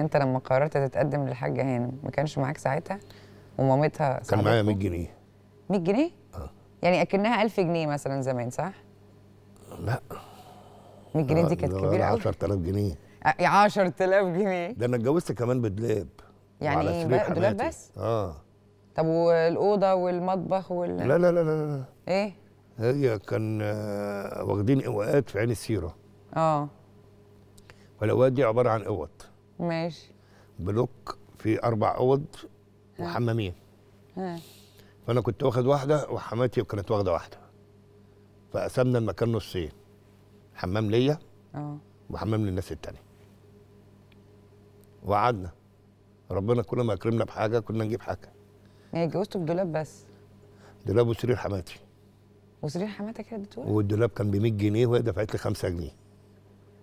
انت لما قررت تتقدم للحاجه هنا ما كانش معاك ساعتها ومامتها كان معايا 100 جنيه 100 جنيه؟ اه يعني اكنها 1000 جنيه مثلا زمان صح؟ لا 100 جنيه دي كانت كبيره قوي 10000 جنيه 10000 جنيه ده انا اتجوزت كمان بدولاب يعني ايه دولاب بس؟ اه طب والاوضه والمطبخ وال لا لا لا لا ايه؟ هي كان آه، واخدين اوقات في عين السيره اه والاوقات دي عباره عن اوض ماشي بلوك في اربع اوض وحمامين فانا كنت واخد واحده وحماتي كانت واخده واحده فقسمنا المكان نصين حمام ليا اه وحمام للناس التانية وقعدنا ربنا كل ما يكرمنا بحاجه كنا نجيب حاجه يعني اتجوزتوا بدولاب بس دولاب وسرير حماتي وسرير حماتك هي دكتور والدولاب كان ب 100 جنيه وهي دفعت لي 5 جنيه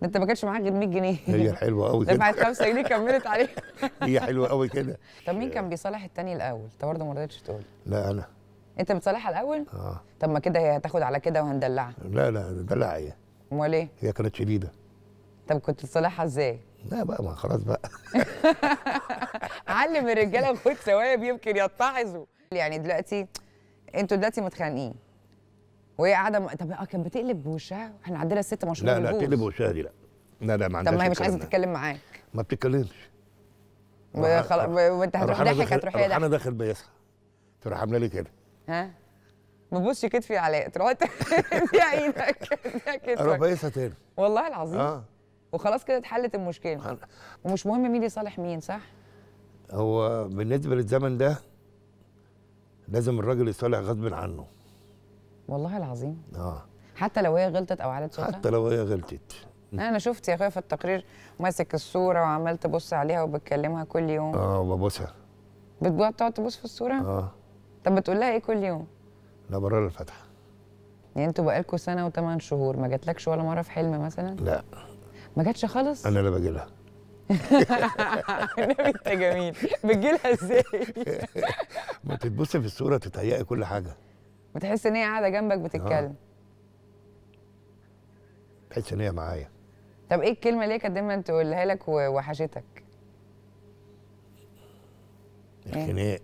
ده انت ما كانش معاك غير 100 جنيه هي حلوه قوي كده دفعت 5 جنيه كملت عليها هي حلوه قوي كده طب مين كان بيصالح التاني الاول؟ انت برضه ما رضيتش تقول لا انا انت بتصالحها الاول؟ اه طب ما كده هي هتاخد على كده وهندلعها لا لا ندلعها هي امال ايه؟ هي كانت شديده طب كنت تصالحها ازاي؟ لا بقى ما خلاص بقى علم الرجاله وخد ثواب يمكن يتعظوا يعني دلوقتي انتوا دلوقتي متخانقين وهي قاعده طب اه كانت بتقلب بوشها احنا عندنا الست مشهوره لا لا تقلب بوشها دي لا لا لا ما عندهاش طب ما هي مش عايزه تتكلم معاك ما بتتكلمش خلاص وانت هتروح ضحك هتروح هي انا داخل بيسها تروح عامله لي كده ها ما تبصش كتفي علاء تروح تديها ايدك اروح بيسها تاني والله العظيم اه وخلاص كده اتحلت المشكله ومش مهم مين يصالح مين صح؟ هو بالنسبه للزمن ده لازم الراجل يصالح غصب عنه والله العظيم اه حتى لو هي غلطت او علت صوتها حتى لو هي غلطت انا شفت يا اخويا في التقرير ماسك الصوره وعمال تبص عليها وبتكلمها كل يوم اه ببصها بتقعد تبص في الصوره اه طب بتقول لها ايه كل يوم لا برر الفتحه يعني انتوا بقالكوا سنه وثمان شهور ما جاتلكش ولا مره في حلم مثلا لا ما جاتش خالص انا اللي باجي لها النبي انت جميل بتجيلها ازاي ما تتبصي في الصوره تتهيئي كل حاجه بتحس ان هي قاعده جنبك آه. بتتكلم بتحس ان هي معايا طب ايه الكلمه اللي هي كانت دايما تقولها لك ووحشتك الخناق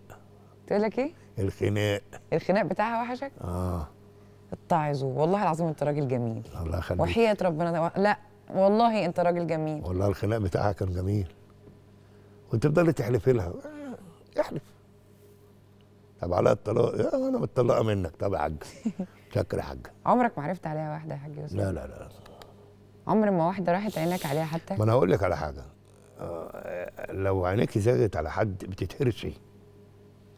تقول لك ايه الخناق الخناق بتاعها وحشك اه اتعظوا والله العظيم انت راجل جميل الله يخليك وحياه ربنا دو... لا والله انت راجل جميل والله الخناق بتاعها كان جميل وتفضلي تحلفي لها آه، احلف طب على الطلاق يا انا متطلقه منك طب يا حاج شكرا يا حاج عمرك ما عرفت عليها واحده يا حاج يوسف لا لا لا عمر ما واحده راحت عينك عليها حتى ما انا هقول لك على حاجه آه، لو عينك زادت على حد بتتهرشي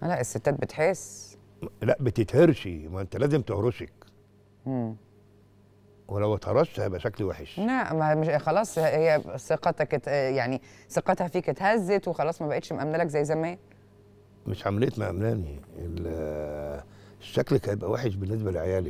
لا الستات بتحس لا بتتهرشي ما انت لازم تهرشك امم ولو اتهرشت هيبقى شكلي وحش لا ما مش خلاص هي ثقتك يعني ثقتها فيك اتهزت وخلاص ما بقتش مامنه لك زي زمان مش عمليه مقاملاني الشكل هيبقى وحش بالنسبه لعيالك